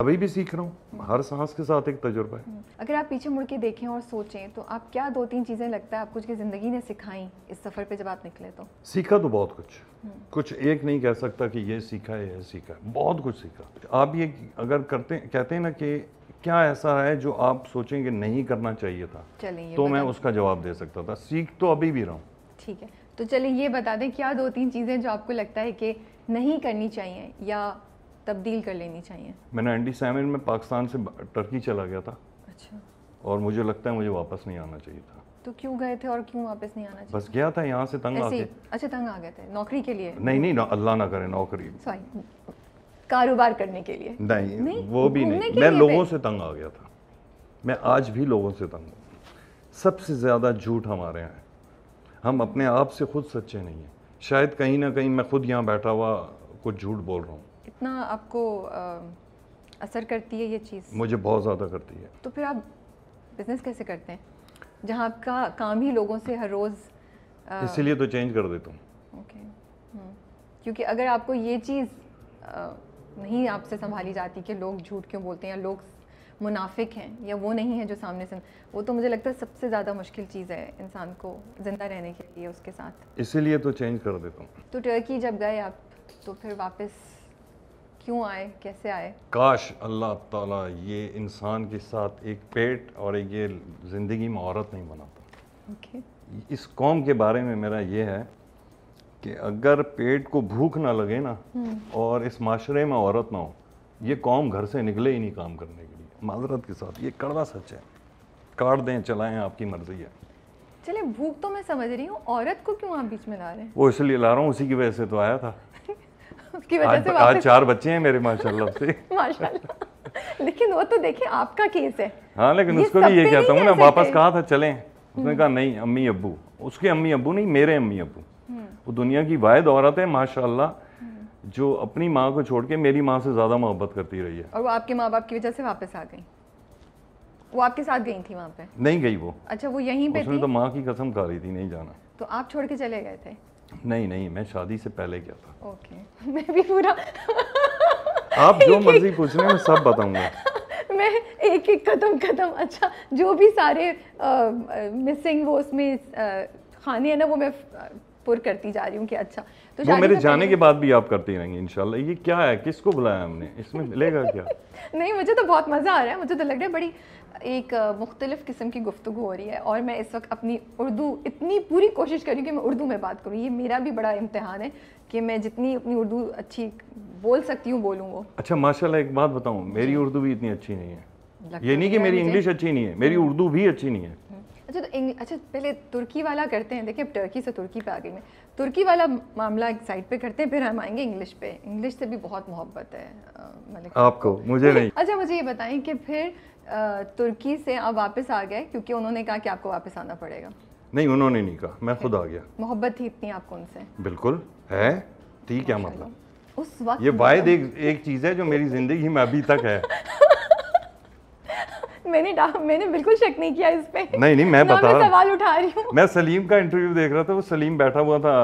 अभी भी सीख रहा हूँ हर सांस के साथ एक तजुर्बा है हम्म। अगर आप पीछे मुड़ के देखें और सोचें तो आप क्या दो तीन चीज़ें लगता है आपको उसकी ज़िंदगी ने सिखाई इस सफ़र पे जब आप निकले तो सीखा तो बहुत कुछ हम्म। कुछ एक नहीं कह सकता कि ये सीखा है ये सीखा है बहुत कुछ सीखा आप ये अगर करते कहते हैं ना कि क्या ऐसा है जो आप सोचें कि नहीं करना चाहिए था तो मैं उसका जवाब दे सकता था सीख तो अभी भी रहा हूँ ठीक है तो चलिए ये बता दें क्या दो तीन चीज़ें जो आपको लगता है कि नहीं करनी चाहिए या तब्दील कर लेनी चाहिए मैं नाइन्टी सेवन में पाकिस्तान से टर्की चला गया था अच्छा और मुझे लगता है मुझे वापस नहीं आना चाहिए था तो क्यों गए थे और क्यों वापस नहीं आना चाहिए बस गया था यहाँ से तंग आके अच्छा तंग आ गए थे नौकरी के लिए नहीं नहीं अल्लाह ना करे नौकरी सॉरी कारोबार करने के लिए नहीं, नहीं वो भी नहीं मैं लोगों से तंग आ गया था मैं आज भी लोगों से तंग हूँ सबसे ज़्यादा झूठ हमारे यहाँ हम अपने आप से खुद सच्चे नहीं हैं शायद कहीं ना कहीं मैं खुद यहाँ बैठा हुआ कुछ झूठ बोल रहा हूँ इतना आपको असर करती है ये चीज़ मुझे बहुत ज़्यादा करती है तो फिर आप बिज़नेस कैसे करते हैं जहाँ आपका काम ही लोगों से हर रोज़ इसीलिए तो चेंज कर देता हूँ ओके हम्म, क्योंकि अगर आपको ये चीज़ नहीं आपसे संभाली जाती कि लोग झूठ क्यों बोलते हैं या लोग मुनाफिक हैं या वो नहीं है जो सामने से वो तो मुझे लगता है सबसे ज़्यादा मुश्किल चीज़ है इंसान को ज़िंदा रहने के लिए उसके साथ इसीलिए तो चेंज कर देता हूँ तो टर्की जब गए आप तो फिर वापस क्यों आए कैसे आए काश अल्लाह ताला ये इंसान के साथ एक पेट और एक ये ज़िंदगी में औरत नहीं बनाता okay. इस कौम के बारे में मेरा ये है कि अगर पेट को भूख ना लगे ना hmm. और इस माशरे में औरत ना हो ये कौम घर से निकले ही नहीं काम करने के लिए माजरत के साथ ये कड़वा सच है काट दें चलाएं आपकी मर्जी है चले भूख तो मैं समझ रही हूँ औरत को क्यों आप बीच में ला रहे हैं वो इसलिए ला रहा हूँ उसी की वजह से तो आया था उसकी वजह से तो- आज चार बच्चे हैं मेरे माशाल्लाह से माशाल्लाह लेकिन वो तो देखिए आपका केस है हाँ लेकिन उसको भी ये कहता हूँ ना वापस कहा था चले उसने हम्म। कहा नहीं अम्मी अबू उसके अम्मी अबू नहीं मेरे अम्मी अबू हम्म। वो दुनिया की वायद औरत है माशाल्लाह हम्म। जो अपनी माँ को छोड़ के मेरी माँ से ज़्यादा मोहब्बत करती रही है और वो आपके माँ बाप की वजह से वापस आ गई वो आपके साथ गई थी वहाँ पे नहीं गई वो अच्छा वो यहीं पे थी तो माँ की कसम खा रही थी नहीं जाना तो आप छोड़ के चले गए थे नहीं नहीं मैं शादी से पहले गया था ओके मैं भी पूरा आप जो मर्जी पूछ रहे हैं सब बताऊंगा मैं एक एक कदम कदम अच्छा जो भी सारे मिसिंग वो उसमें खाने हैं ना वो मैं पुर करती जा रही हूँ कि अच्छा तो वो मेरे तो जाने के बाद भी आप करती रहेंगी इनशाला ये क्या है किसको बुलाया हमने इसमें मिलेगा क्या नहीं मुझे तो बहुत मज़ा आ रहा है मुझे तो लग रहा है बड़ी एक मुख्तलिफ किस्म की गुफ्तु हो रही है और मैं इस वक्त अपनी उर्दू इतनी पूरी कोशिश कर रही हूँ कि मैं उर्दू में बात करूँ ये मेरा भी बड़ा इम्तहान है कि मैं जितनी अपनी उर्दू अच्छी बोल सकती हूँ बोलूँ वो अच्छा माशाल्लाह एक बात बताऊँ मेरी उर्दू भी इतनी अच्छी नहीं है ये नहीं कि मेरी इंग्लिश अच्छी नहीं है मेरी हम्म। उर्दू भी अच्छी नहीं है अच्छा तो अच्छा पहले तुर्की वाला करते हैं देखिए अब टर्की से तुर्की पे आ गई मैं तुर्की वाला मामला एक साइड पे करते हैं फिर हम आएंगे इंग्लिश पे इंग्लिश से भी बहुत मोहब्बत है मलिक आपको मुझे अच्छा, नहीं अच्छा मुझे ये बताएं कि फिर तुर्की से आप वापस आ गए क्योंकि उन्होंने कहा कि आपको वापस आना पड़ेगा नहीं उन्होंने नहीं कहा मैं खुद आ गया मोहब्बत थी इतनी आपको उनसे बिल्कुल है ठीक है मतलब उस वक्त ये तो वायद एक चीज़ है जो मेरी ज़िंदगी में अभी तक है मैंने मैंने बिल्कुल शक नहीं किया इस पे नहीं नहीं मैं बता मैं सवाल उठा रही हूँ मैं सलीम का इंटरव्यू देख रहा था वो सलीम बैठा हुआ था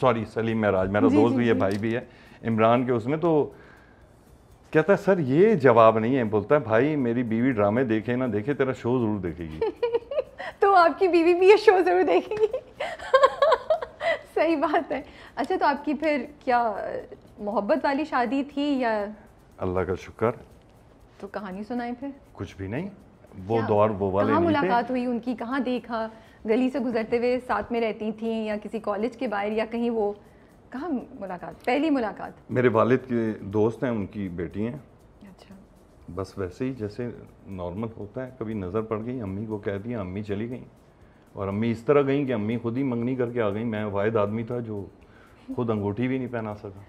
सॉरी सलीम महराज मेरा जी, दोस्त जी, भी है भाई भी है इमरान के उसमें तो कहता है सर ये जवाब नहीं है बोलता है भाई मेरी बीवी ड्रामे देखे ना देखे तेरा शो जरूर देखेगी तो आपकी बीवी भी ये शो जरूर देखेगी सही बात है अच्छा तो आपकी फिर क्या मोहब्बत वाली शादी थी या अल्लाह का शुक्र तो कहानी सुनाई फिर कुछ भी नहीं वो दौर वो वाले कहाँ मुलाकात हुई उनकी कहाँ देखा गली से गुजरते हुए साथ में रहती थी या किसी कॉलेज के बाहर या कहीं वो कहाँ मुलाकात पहली मुलाकात मेरे वालिद के दोस्त हैं उनकी बेटी हैं अच्छा बस वैसे ही जैसे नॉर्मल होता है कभी नज़र पड़ गई अम्मी को कह दिया अम्मी चली गई और अम्मी इस तरह गई कि अम्मी खुद ही मंगनी करके आ गई मैं वाहिद आदमी था जो खुद अंगूठी भी नहीं पहना सका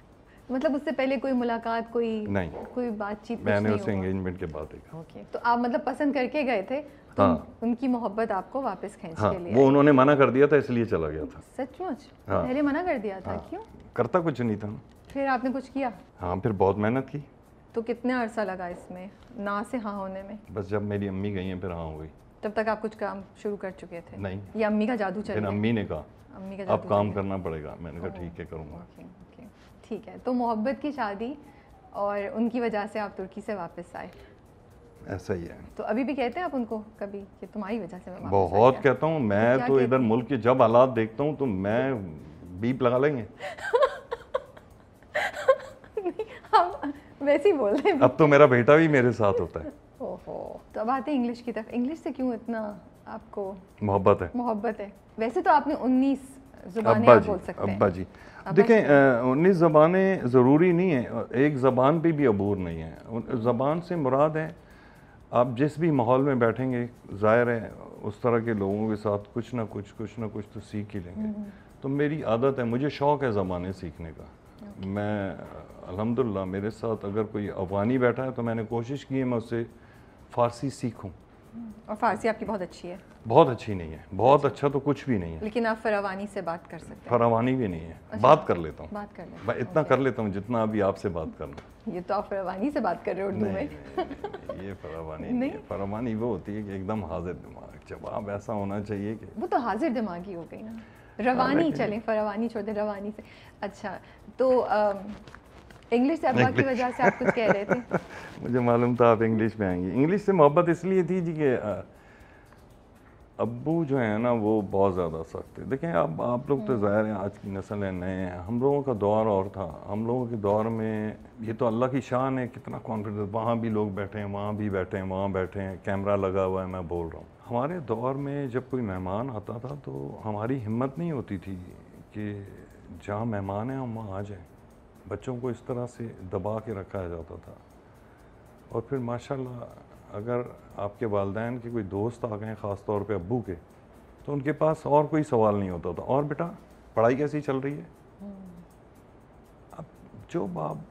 मतलब उससे पहले कोई मुलाकात कोई नहीं कोई बातचीत मैंने उसे एंगेजमेंट के बाद देखा ओके तो आप मतलब पसंद करके गए थे तो हाँ उनकी मोहब्बत आपको वापस खींच हाँ, के लिए वो उन्होंने मना कर दिया था इसलिए चला गया था सचमुच हाँ, पहले मना कर दिया था हाँ, क्यों करता कुछ नहीं था फिर आपने कुछ किया हाँ फिर बहुत मेहनत की तो कितने अरसा लगा इसमें ना से हाँ होने में बस जब मेरी अम्मी गई है फिर हाँ हो गई तब तक आप कुछ काम शुरू कर चुके थे नहीं ये अम्मी का जादू चल अम्मी ने कहा अम्मी का अब काम करना पड़ेगा मैंने कहा ठीक है करूँगा ठीक है तो मोहब्बत की शादी और उनकी वजह से आप तुर्की से वापस आए ऐसा ही है तो अभी भी कहते हैं आप उनको कभी कि तुम्हारी वजह से मैं वापस बहुत कहता हूँ मैं तो, तो इधर मुल्क के जब हालात देखता हूँ तो मैं बीप लगा लेंगे हम वैसे ही बोल रहे हैं अब तो मेरा बेटा भी मेरे साथ होता है ओहो तो अब आते हैं इंग्लिश की तरफ इंग्लिश से क्यों इतना आपको मोहब्बत है मोहब्बत है वैसे तो आपने अब्बा जी अब्बा जी देखें उन्नीस ज़बानें ज़रूरी नहीं हैं एक ज़बान पे भी अबूर नहीं है ज़बान से मुराद है आप जिस भी माहौल में बैठेंगे ज़ाहिर है उस तरह के लोगों के साथ कुछ ना कुछ कुछ ना कुछ तो सीख ही लेंगे हम्म, हम्म। तो मेरी आदत है मुझे शौक़ है ज़बानें सीखने का मैं अलहमदिल्ला मेरे साथ अगर कोई अफ़गानी बैठा है तो मैंने कोशिश की है मैं उससे फ़ारसी सीखूँ Hmm. और फारसी आपकी बहुत अच्छी है बहुत अच्छी नहीं है बहुत अच्छा तो कुछ भी नहीं है लेकिन आप फरावानी से बात कर सकते हैं फरावानी भी नहीं है अच्छा, बात कर लेता हूँ बात कर लेता हूँ इतना कर लेता हूँ जितना अभी आपसे बात करना ये तो आप फरावानी से बात कर रहे हो उर्दू में ये फरावानी नहीं फरावानी वो होती है कि एकदम हाजिर दिमाग जवाब ऐसा होना चाहिए कि वो तो हाजिर दिमाग ही हो गई ना हाँ, रवानी चले फरावानी छोड़ दे रवानी से अच्छा तो इंग्लिश अब्बा की वजह से आप कुछ कह रहे थे मुझे मालूम था आप इंग्लिश में आएंगी इंग्लिश से मोहब्बत इसलिए थी जी कि अबू जो है ना वो बहुत ज़्यादा सख्त थे देखें अब आप लोग तो हम्म। ज़ाहिर हैं आज की नस्ल है नए हैं हम लोगों का दौर और था हम लोगों के दौर में ये तो अल्लाह की शान है कितना कॉन्फिडेंस वहाँ भी लोग बैठे हैं वहाँ भी बैठे हैं वहाँ बैठे हैं कैमरा लगा हुआ है मैं बोल रहा हूँ हमारे दौर में जब कोई मेहमान आता था तो हमारी हिम्मत नहीं होती थी कि जहाँ मेहमान हैं हम वहाँ आ जाएँ बच्चों को इस तरह से दबा के रखा जाता था और फिर माशाल्लाह अगर आपके वालदेन के कोई दोस्त आ गए ख़ास तौर पे अबू के तो उनके पास और कोई सवाल नहीं होता था और बेटा पढ़ाई कैसी चल रही है हम्म। अब जो बाप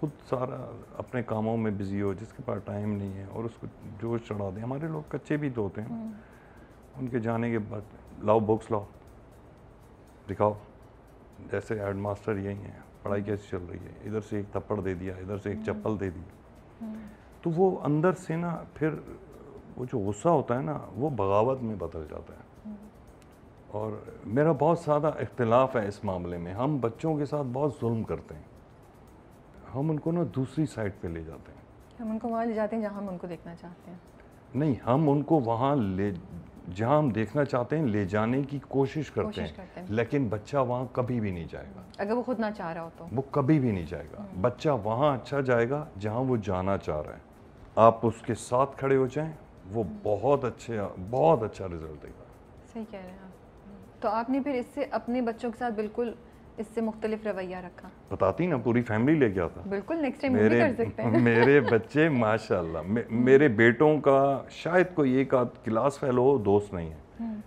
खुद सारा अपने कामों में बिज़ी हो जिसके पास टाइम नहीं है और उसको जोश चढ़ा दें हमारे लोग कच्चे भी तो होते हैं हम्म। उनके जाने के बाद लाओ बुक्स लाओ दिखाओ जैसे हेड मास्टर यही हैं पढ़ाई कैसी चल रही है इधर से एक थप्पड़ दे दिया इधर से एक हम्म। चप्पल दे दी हम्म। तो वो अंदर से ना फिर वो जो गुस्सा होता है ना वो बगावत में बदल जाता है हम्म। और मेरा बहुत सारा इख्तलाफ है इस मामले में हम बच्चों के साथ बहुत जुल्म करते हैं हम उनको ना दूसरी साइड पे ले जाते हैं हम उनको वहाँ ले जाते हैं जहाँ हम उनको देखना चाहते हैं नहीं हम उनको वहाँ ले जहाँ हम देखना चाहते हैं ले जाने की कोशिश करते, कोशिश हैं, करते हैं लेकिन बच्चा वहाँ कभी भी नहीं जाएगा अगर वो खुद ना चाह रहा हो तो वो कभी भी नहीं जाएगा हम्म। बच्चा वहाँ अच्छा जाएगा जहाँ वो जाना चाह रहा है आप उसके साथ खड़े हो जाएं वो हम्म। बहुत अच्छे बहुत अच्छा रिजल्ट देगा सही कह रहे हैं आप तो आपने फिर इससे अपने बच्चों के साथ बिल्कुल इससे मुख्तलिफ रवैया रखा बताती ना पूरी फैमिली ले गया था बिल्कुल नेक्स्ट टाइम मेरे मेरे बच्चे माशाल्लाह मे, मेरे बेटों का शायद कोई एक आध क्लास फेलो दोस्त नहीं है हम्म।